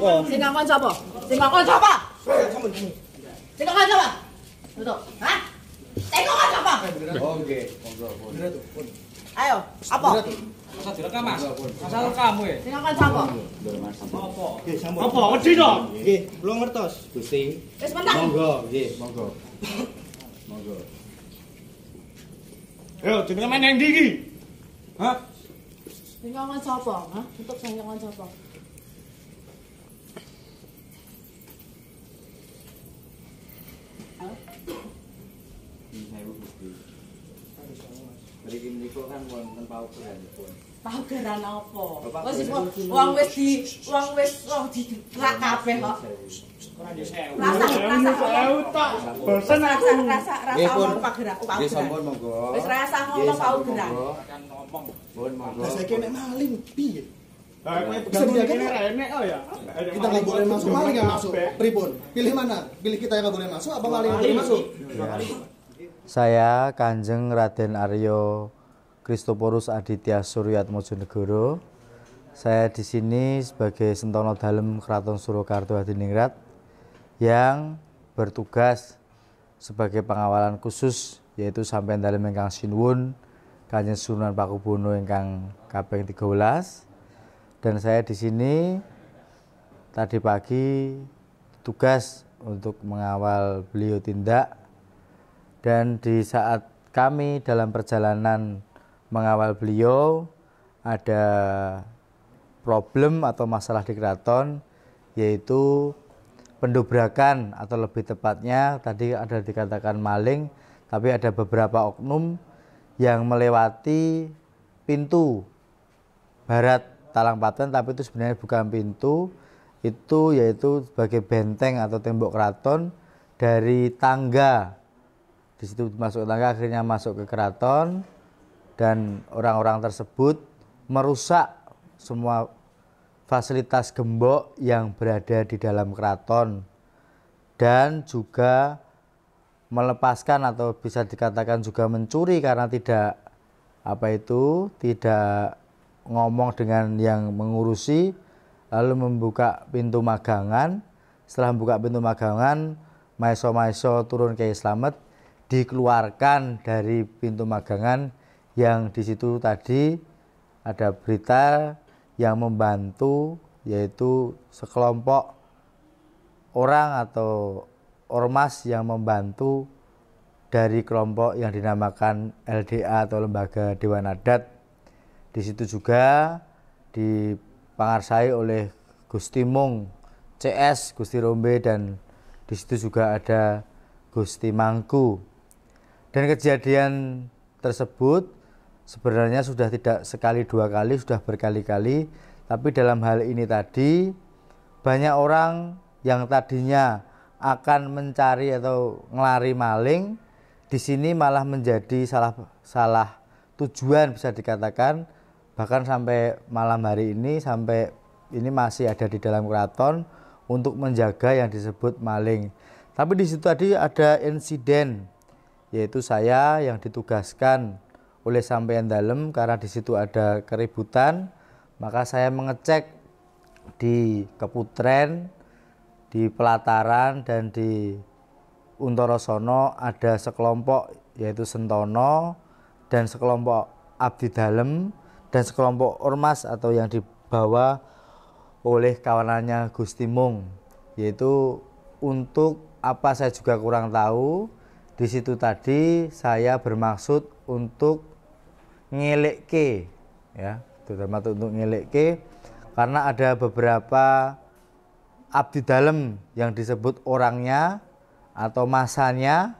apa? Sing gak kanca apa? Sing gak kanca apa? Sing gak kanca apa? Hah? Sing gak kanca Oke, Ayo, apa? Masa direkam, Mas? Masa rekam kowe? Sing gak kanca apa? Apa? Apa? Wedi to? Nggih, belum ngertos. Gusti. Wis mentak. Monggo, nggih, monggo. Monggo. Ayo, jenenge main nang ndi iki? Hah? Sing gak kanca Hah? Tutup sing gak kanca Mereka menikah kan wonten paugeran pun. Paugeran apa? wong wis wong wis roh di kabeh kok. Ora di sewu. Rasa rasa tok. Bosen aku. Rasa rasa rasa sampun monggo. Wis rasa ngono paugeran. ngomong. monggo. saiki nek maling piye? Lah kowe pegang dia kene renek oh ya. Kita enggak boleh masuk maling enggak masuk. Pripun? Pilih mana? Pilih kita yang enggak boleh masuk apa maling yang boleh masuk? Maling. Saya Kanjeng Raden Aryo Kristoporus Aditya Suryat Mojonegoro. Saya di sini sebagai Sentono Dalem Keraton Surakarta Hadiningrat yang bertugas sebagai pengawalan khusus yaitu sampai dalam Engkang Sinwun Kanjeng Sunan Pakubono Engkang kaping 13 dan saya di sini tadi pagi tugas untuk mengawal beliau tindak dan di saat kami dalam perjalanan mengawal beliau ada problem atau masalah di keraton yaitu pendobrakan atau lebih tepatnya tadi ada dikatakan maling tapi ada beberapa oknum yang melewati pintu barat Talang Paten tapi itu sebenarnya bukan pintu itu yaitu sebagai benteng atau tembok keraton dari tangga di situ masuk tangga akhirnya masuk ke keraton dan orang-orang tersebut merusak semua fasilitas gembok yang berada di dalam keraton dan juga melepaskan atau bisa dikatakan juga mencuri karena tidak apa itu tidak ngomong dengan yang mengurusi lalu membuka pintu magangan setelah membuka pintu magangan maiso-maiso turun ke Islamet dikeluarkan dari pintu magangan yang di situ tadi ada berita yang membantu yaitu sekelompok orang atau ormas yang membantu dari kelompok yang dinamakan LDA atau Lembaga Dewan Adat. Di situ juga dipangarsai oleh Gusti Mung, CS, Gusti Rombe dan di situ juga ada Gusti Mangku. Dan kejadian tersebut sebenarnya sudah tidak sekali dua kali, sudah berkali-kali, tapi dalam hal ini tadi banyak orang yang tadinya akan mencari atau ngelari maling di sini malah menjadi salah salah tujuan bisa dikatakan bahkan sampai malam hari ini sampai ini masih ada di dalam keraton untuk menjaga yang disebut maling. Tapi di situ tadi ada insiden yaitu saya yang ditugaskan oleh sampean dalam karena di situ ada keributan maka saya mengecek di Keputren di Pelataran dan di Untorosono ada sekelompok yaitu Sentono dan sekelompok Abdi Dalem dan sekelompok ormas atau yang dibawa oleh kawanannya Gusti Mung yaitu untuk apa saya juga kurang tahu di situ tadi saya bermaksud untuk ngelek ke ya terutama untuk ngelek ke karena ada beberapa abdi dalam yang disebut orangnya atau masanya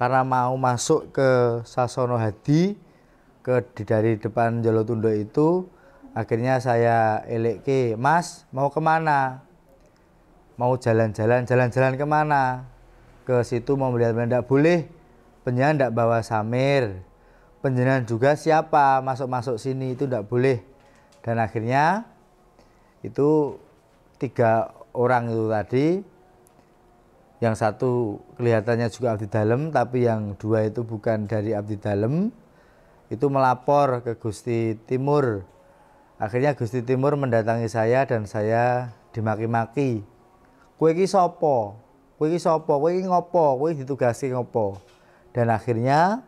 karena mau masuk ke Sasono Hadi ke dari depan Jalur Tundo itu akhirnya saya elek ke Mas mau kemana mau jalan-jalan jalan-jalan kemana ke situ mau melihat tidak boleh penjenan tidak bawa samir penjenan juga siapa masuk-masuk sini itu tidak boleh dan akhirnya itu tiga orang itu tadi yang satu kelihatannya juga abdi dalam tapi yang dua itu bukan dari abdi dalam itu melapor ke Gusti Timur akhirnya Gusti Timur mendatangi saya dan saya dimaki-maki kue ki sopo kowe iki sapa kowe iki ngopo kowe ditugasi ngopo dan akhirnya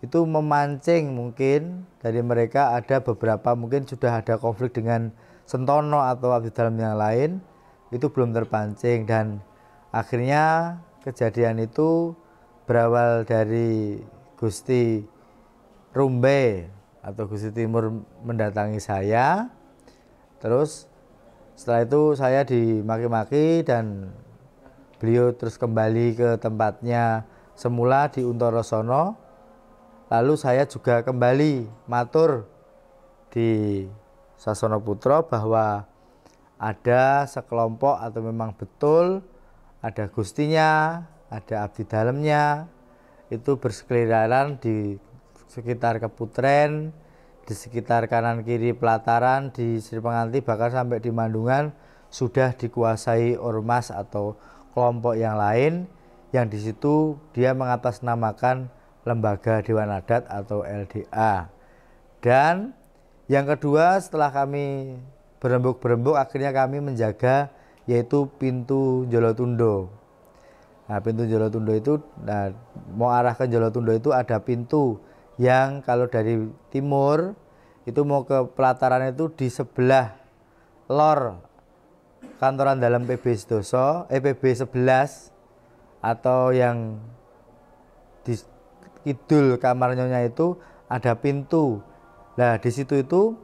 itu memancing mungkin dari mereka ada beberapa mungkin sudah ada konflik dengan Sentono atau Abdi Dalam yang lain itu belum terpancing dan akhirnya kejadian itu berawal dari Gusti Rumbe atau Gusti Timur mendatangi saya terus setelah itu saya dimaki-maki dan Beliau terus kembali ke tempatnya semula di Untorosono. Lalu saya juga kembali matur di Sasono Putro bahwa ada sekelompok atau memang betul ada gustinya, ada abdi dalamnya itu bersekeliran di sekitar Keputren, di sekitar kanan kiri pelataran di Sri Penganti bahkan sampai di Mandungan sudah dikuasai ormas atau kelompok yang lain yang di situ dia mengatasnamakan lembaga Dewan Adat atau LDA. Dan yang kedua setelah kami berembuk-berembuk akhirnya kami menjaga yaitu pintu Jolotundo. Nah, pintu Jolotundo itu nah, mau arah ke Jolotundo itu ada pintu yang kalau dari timur itu mau ke pelataran itu di sebelah lor kantoran dalam PB Sedoso, eh PB 11 atau yang di kidul kamarnya itu ada pintu. Nah, di situ itu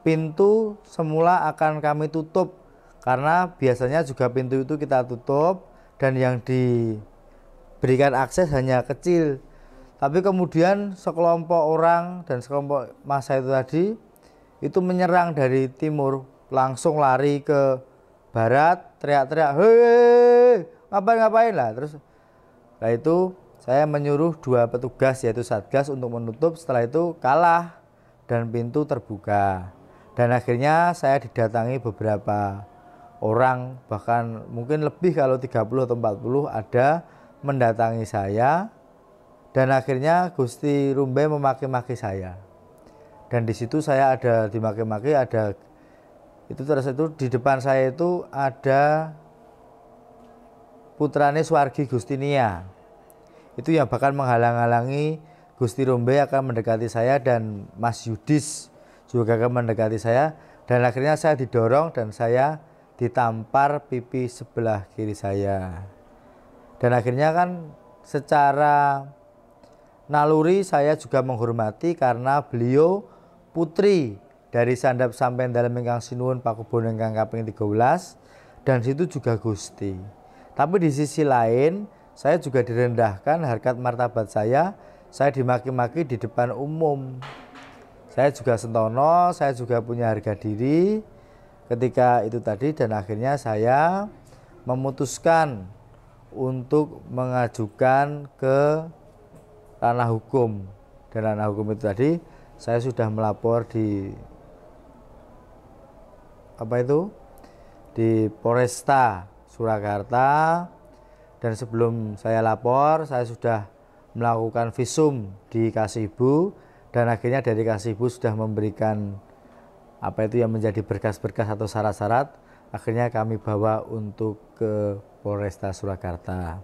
pintu semula akan kami tutup karena biasanya juga pintu itu kita tutup dan yang diberikan akses hanya kecil. Tapi kemudian sekelompok orang dan sekelompok masa itu tadi itu menyerang dari timur langsung lari ke barat teriak-teriak hei ngapain-ngapain lah terus lah itu saya menyuruh dua petugas yaitu satgas untuk menutup setelah itu kalah dan pintu terbuka dan akhirnya saya didatangi beberapa orang bahkan mungkin lebih kalau 30 atau 40 ada mendatangi saya dan akhirnya Gusti Rumbe memaki-maki saya dan di situ saya ada dimaki-maki ada itu terus itu di depan saya itu ada putrane Swargi Gustinia itu yang bahkan menghalang-halangi Gusti Rombe akan mendekati saya dan Mas Yudis juga akan mendekati saya dan akhirnya saya didorong dan saya ditampar pipi sebelah kiri saya dan akhirnya kan secara naluri saya juga menghormati karena beliau putri dari sandap sampai dalam ingkang Pak pakubono ingkang kaping 13 dan situ juga Gusti. Tapi di sisi lain saya juga direndahkan harkat martabat saya, saya dimaki-maki di depan umum. Saya juga sentono, saya juga punya harga diri ketika itu tadi dan akhirnya saya memutuskan untuk mengajukan ke ranah hukum dan ranah hukum itu tadi saya sudah melapor di apa itu di Polresta Surakarta dan sebelum saya lapor saya sudah melakukan visum di Kasibu dan akhirnya dari Kasibu sudah memberikan apa itu yang menjadi berkas-berkas atau syarat-syarat akhirnya kami bawa untuk ke Polresta Surakarta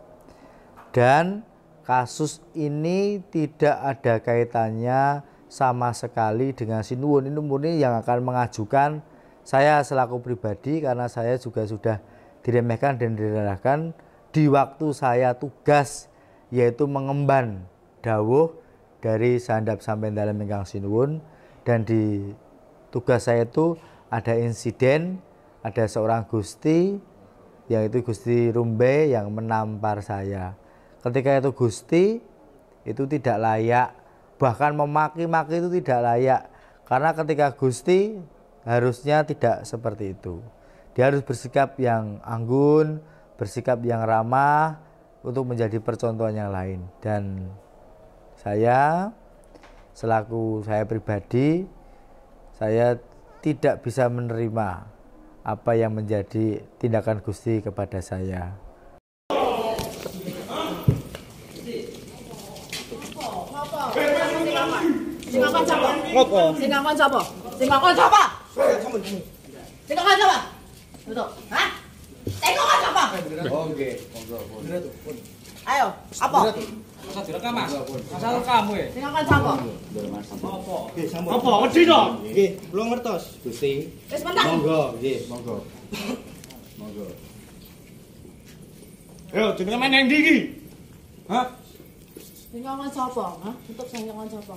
dan kasus ini tidak ada kaitannya sama sekali dengan Sinuwun ini murni yang akan mengajukan saya selaku pribadi karena saya juga sudah diremehkan dan direndahkan di waktu saya tugas yaitu mengemban dawuh dari sandap sampai dalam ingkang sinuwun dan di tugas saya itu ada insiden ada seorang gusti yaitu gusti rumbe yang menampar saya ketika itu gusti itu tidak layak bahkan memaki-maki itu tidak layak karena ketika gusti Harusnya tidak seperti itu. Dia harus bersikap yang anggun, bersikap yang ramah untuk menjadi percontohan yang lain. Dan saya selaku saya pribadi saya tidak bisa menerima apa yang menjadi tindakan Gusti kepada saya. Tengok kan sapa? Tengok kan sapa? Tengok kan sapa? Tengok kan sapa? Tengok kan sapa? Tengok kan sapa? Tengok kan sapa? Tengok kan sapa? Tengok kan sapa? Tengok kan sapa? Tengok kan sapa? Tengok kan sapa? Tengok kan sapa? Tengok kan sapa? Tengok kan sapa? Tengok kan sapa? Tengok sapa? Tengok kan sapa? sapa?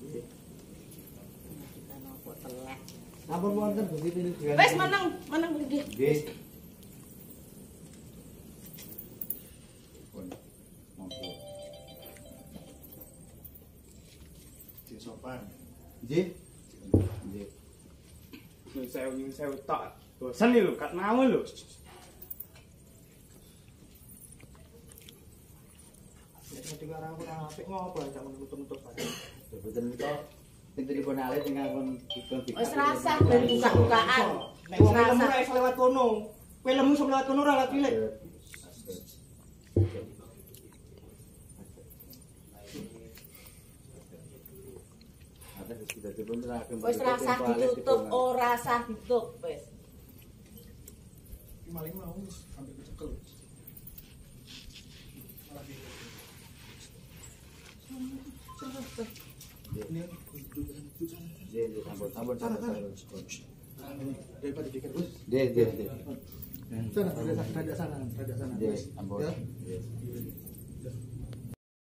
Ampun wonten Gusti pinujian. Wis meneng, meneng nggih. Nggih. sopan. Nggih. Nggih. kat apik ngopo nutup Pintu dipun tinggal pun dipun buka. rasah bukaan lewat ditutup, ora oh, sah ditutup wis. Maling mau sampai kecekel. Malah Ini dia di tambun, tambun, tambun, tambun. Daripada pikir bus. Dia, dia, dia. Sana, ada sana, ada sana. Dia, tambun. Ya.